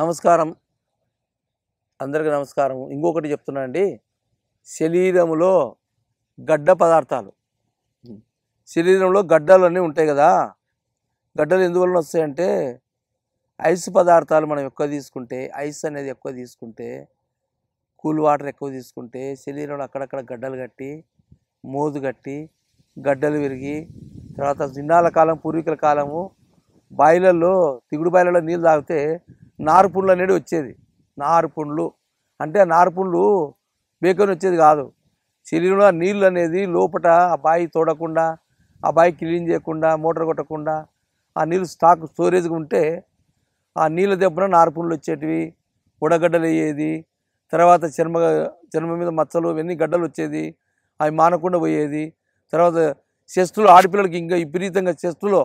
నమస్కారం అందరికీ నమస్కారం ఇంకొకటి చెప్తున్నా అండి శరీరంలో గడ్డ పదార్థాలు శరీరంలో గడ్డలు అన్నీ ఉంటాయి కదా గడ్డలు ఎందువలన వస్తాయంటే ఐస్ పదార్థాలు మనం ఎక్కువ తీసుకుంటే ఐస్ అనేది ఎక్కువ తీసుకుంటే కూల్ వాటర్ ఎక్కువ తీసుకుంటే శరీరంలో అక్కడక్కడ గడ్డలు కట్టి మోదు కట్టి గడ్డలు విరిగి తర్వాత నిన్నాల కాలం పూర్వీకుల కాలము బాయిలల్లో తిగుడు బాయిలలో నీళ్ళు తాగితే నారు పుండ్లు అనేది వచ్చేది నారు పుండ్లు అంటే నారు పుండ్లు బేకొని వచ్చేది కాదు శరీరంలో నీళ్ళు అనేది లోపట ఆ బావి తోడకుండా ఆ బావి క్లీన్ చేయకుండా మోటార్ కొట్టకుండా ఆ నీళ్ళు స్టాక్ స్టోరేజ్గా ఉంటే ఆ నీళ్ళ దెబ్బన నారుపుండ్లు వచ్చేటివి ఉడగడ్డలు అయ్యేది తర్వాత చర్మ చర్మ మీద మచ్చలు ఇవన్నీ గడ్డలు వచ్చేది అవి మానకుండా పోయేది తర్వాత చెస్టులో ఆడపిల్లలకి ఇంకా విపరీతంగా చెస్టులో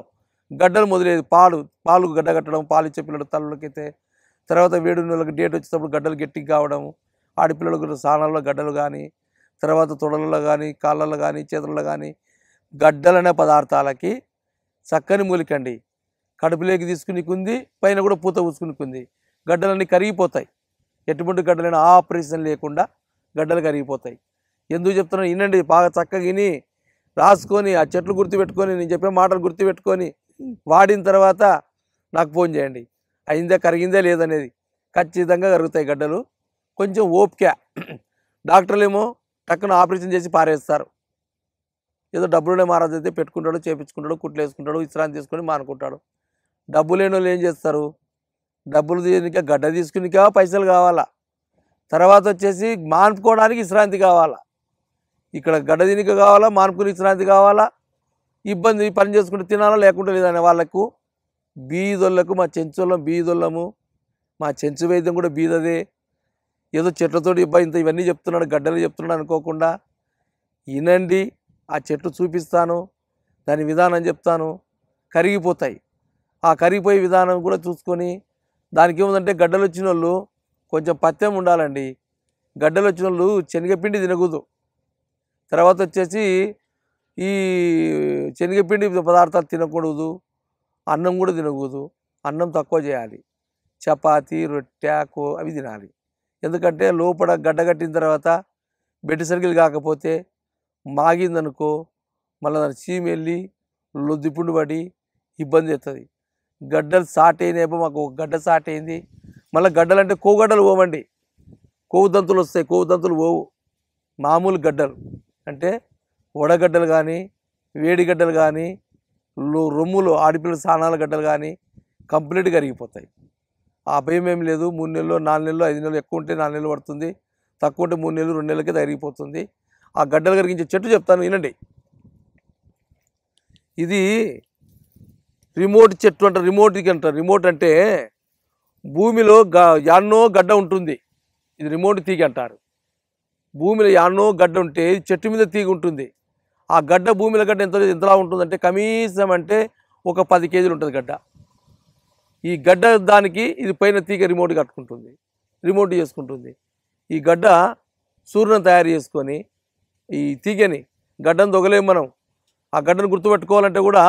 గడ్డలు మొదలయ్యేది పాలు పాలు గడ్డ కట్టడం పాలు ఇచ్చే పిల్లలు తలలోకి అయితే తర్వాత వేడి నెలలకు డేట్ వచ్చేటప్పుడు గడ్డలు గట్టి కావడం ఆడపిల్లలకు స్నానాల్లో గడ్డలు కానీ తర్వాత తొడలలో కానీ కాళ్ళలో కానీ చేతులలో కానీ గడ్డలనే పదార్థాలకి చక్కని మూలికండి కడుపులోకి తీసుకుని కుంది పైన కూడా పూత పూసుకుని కుంది గడ్డలన్నీ కరిగిపోతాయి ఎటువంటి గడ్డలైన ఆపరేషన్ లేకుండా గడ్డలు కరిగిపోతాయి ఎందుకు చెప్తున్నాను వినండి బాగా చక్కగా విని రాసుకొని ఆ చెట్లు గుర్తుపెట్టుకొని నేను చెప్పే మాటలు గుర్తుపెట్టుకొని వాడిన తర్వాత నాకు ఫోన్ చేయండి అయిందా కరిగిందా లేదనేది ఖచ్చితంగా కరుగుతాయి గడ్డలు కొంచెం ఓపిక డాక్టర్లు ఏమో టక్కున ఆపరేషన్ చేసి పారేస్తారు ఏదో డబ్బులునే మారాజ్ అయితే పెట్టుకుంటాడు చేపించుకుంటాడు కుట్లు వేసుకుంటాడు విశ్రాంతి తీసుకొని మానుకుంటాడు డబ్బు లేని వాళ్ళు ఏం చేస్తారు డబ్బులు తీయనికా గడ్డ తీసుకునికా పైసలు కావాలా తర్వాత వచ్చేసి మానుకోవడానికి విశ్రాంతి కావాలా ఇక్కడ గడ్డ దీనికి కావాలా మానుకుని విశ్రాంతి కావాలా ఇబ్బంది పని చేసుకుంటే తినాలా లేకుంటే లేదనే వాళ్ళకు బీదోళ్ళకు మా చెంచోళ్ళం బీదోళ్ళము మా చెంచు వైద్యం కూడా బీదదే ఏదో చెట్లతోటి ఇబ్బంది ఇంత ఇవన్నీ చెప్తున్నాడు గడ్డలు చెప్తున్నాడు అనుకోకుండా వినండి ఆ చెట్లు చూపిస్తాను దాని విధానం చెప్తాను కరిగిపోతాయి ఆ కరిగిపోయే విధానం కూడా చూసుకొని దానికి ఏముందంటే గడ్డలు వచ్చిన వాళ్ళు కొంచెం పత్యం ఉండాలండి గడ్డలు వచ్చిన వాళ్ళు శనగపిండి తినకూడదు తర్వాత వచ్చేసి ఈ శనగపిండి పదార్థాలు తినకూడదు అన్నం కూడా తినకూడదు అన్నం తక్కువ చేయాలి చపాతి రొట్టె కో అవి తినాలి ఎందుకంటే లోపల గడ్డగట్టిన తర్వాత బెడ్ సర్కిల్ కాకపోతే మాగిందనుకో మళ్ళీ దాని చీమ వెళ్ళి లొద్దిపుండు పడి ఇబ్బంది అవుతుంది గడ్డలు సాట్ అయినాయో మాకు గడ్డ సాట్ అయింది మళ్ళీ గడ్డలు అంటే కోగడ్డలు పోవండి కోవు దంతులు వస్తాయి కోవు దంతులు పోవు మామూలు గడ్డలు అంటే వడగడ్డలు కానీ వేడిగడ్డలు కానీ రొమ్ములు ఆడపిల్లల స్నానాల గడ్డలు కానీ కంప్లీట్గా కరిగిపోతాయి ఆ భయం ఏం లేదు మూడు నెలలు నాలుగు నెలలు ఐదు నెలలు ఎక్కువ ఉంటే నాలుగు నెలలు పడుతుంది తక్కువ ఉంటే మూడు నెలలు రెండు నెలలకే తరిగిపోతుంది ఆ గడ్డలు కరిగించే చెట్టు చెప్తాను వినండి ఇది రిమోట్ చెట్టు అంటారు రిమోట్కి అంటారు రిమోట్ అంటే భూమిలో గ యాన్నో గడ్డ ఉంటుంది ఇది రిమోట్ తీగ అంటారు భూమిలో ఎన్నో గడ్డ ఉంటే చెట్టు మీద తీగ ఉంటుంది ఆ గడ్డ భూమిల గడ్డ ఎంత ఎంతలా ఉంటుందంటే కనీసం అంటే ఒక పది కేజీలు ఉంటుంది గడ్డ ఈ గడ్డ దానికి ఇది పైన తీగ రిమోట్ కట్టుకుంటుంది రిమోట్ చేసుకుంటుంది ఈ గడ్డ సూర్యుని తయారు చేసుకొని ఈ తీగని గడ్డను దొగలేము మనం ఆ గడ్డను గుర్తుపెట్టుకోవాలంటే కూడా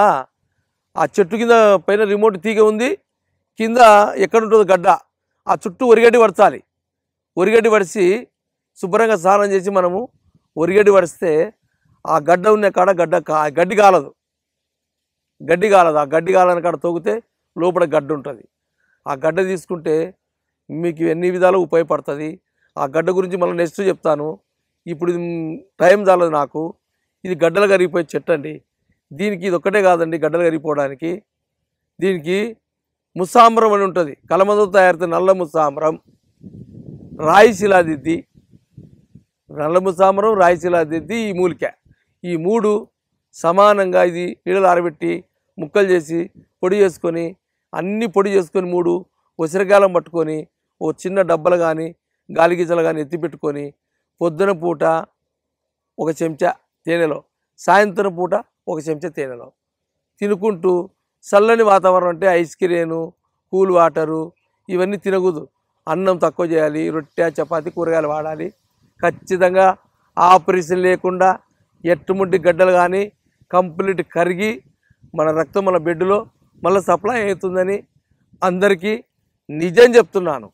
ఆ చెట్టు కింద పైన రిమోట్ తీగ ఉంది కింద ఎక్కడ ఉంటుంది గడ్డ ఆ చుట్టూ ఒరిగడ్డి పడతాలి ఒరిగడ్డి పడిసి శుభ్రంగా స్నానం చేసి మనము ఒరిగడ్డి పడిస్తే ఆ గడ్డ ఉన్న కాడ గడ్డ గడ్డి కాలదు గడ్డి కాలదు ఆ గడ్డి కాలని కాడ తోగితే లోపల గడ్డ ఉంటుంది ఆ గడ్డ తీసుకుంటే మీకు ఎన్ని విధాలు ఉపయోగపడుతుంది ఆ గడ్డ గురించి మళ్ళీ నెక్స్ట్ చెప్తాను ఇప్పుడు టైం చాలదు నాకు ఇది గడ్డలు కరిగిపోయే చెట్టు అండి దీనికి ఇది ఒక్కటే కాదండి గడ్డలు కరిగిపోవడానికి దీనికి ముస్సాంబరం అని ఉంటుంది కలమందు తయారైతే నల్ల ముస్సాంబరం రాయిశిలాదిద్ది నల్ల ముస్సాంబరం రాయిశిలాదిద్ది ఈ మూలిక ఈ మూడు సమానంగా ఇది నీడలు ఆరబెట్టి ముక్కలు చేసి పొడి చేసుకొని అన్ని పొడి చేసుకొని మూడు ఉసిరికాయలం పట్టుకొని ఓ చిన్న డబ్బలు కానీ గీజలు కానీ ఎత్తిపెట్టుకొని పొద్దున పూట ఒక చెంచా తేనెలో సాయంత్రం పూట ఒక చెంచా తేనెలో తినుకుంటూ చల్లని వాతావరణం అంటే ఐస్ క్రీము కూల్ వాటరు ఇవన్నీ తినకూడదు అన్నం తక్కువ చేయాలి రొట్టె చపాతి కూరగాయలు వాడాలి ఖచ్చితంగా ఆపరేషన్ లేకుండా ఎట్టుముడ్డి గడ్డలు కానీ కంప్లీట్ కరిగి మన రక్తం మన బెడ్లో మళ్ళీ సప్లై అవుతుందని అందరికీ నిజం చెప్తున్నాను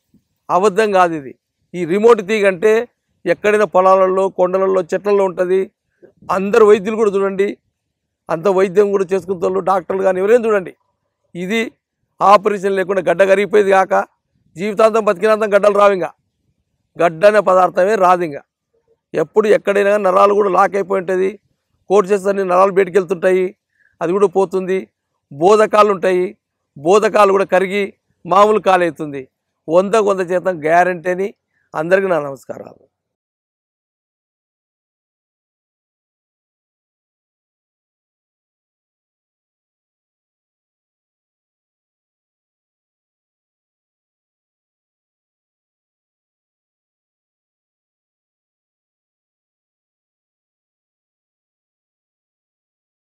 అబద్ధం కాదు ఇది ఈ రిమోట్ తీగ అంటే ఎక్కడైనా పొలాలలో కొండలలో చెట్లలో ఉంటుంది అందరు వైద్యులు కూడా చూడండి అంత వైద్యం కూడా చేసుకున్న వాళ్ళు డాక్టర్లు కానీ ఎవరైనా చూడండి ఇది ఆపరేషన్ లేకుండా గడ్డ కరిగిపోయేది కాక జీవితాంతం బతికినంతం గడ్డలు రావింగా గడ్డ అనే పదార్థమే రాదింగా ఎప్పుడు ఎక్కడైనా నరాలు కూడా లాక్ అయిపోయి ఉంటుంది కోట్ చేసేసరి నరాలు బయటికి వెళ్తుంటాయి అది కూడా పోతుంది బోధకాలు ఉంటాయి బోధకాలు కూడా కరిగి మామూలు కాలు అవుతుంది వంద వంద జీతం గ్యారంటీ అని అందరికీ నా నమస్కారాలు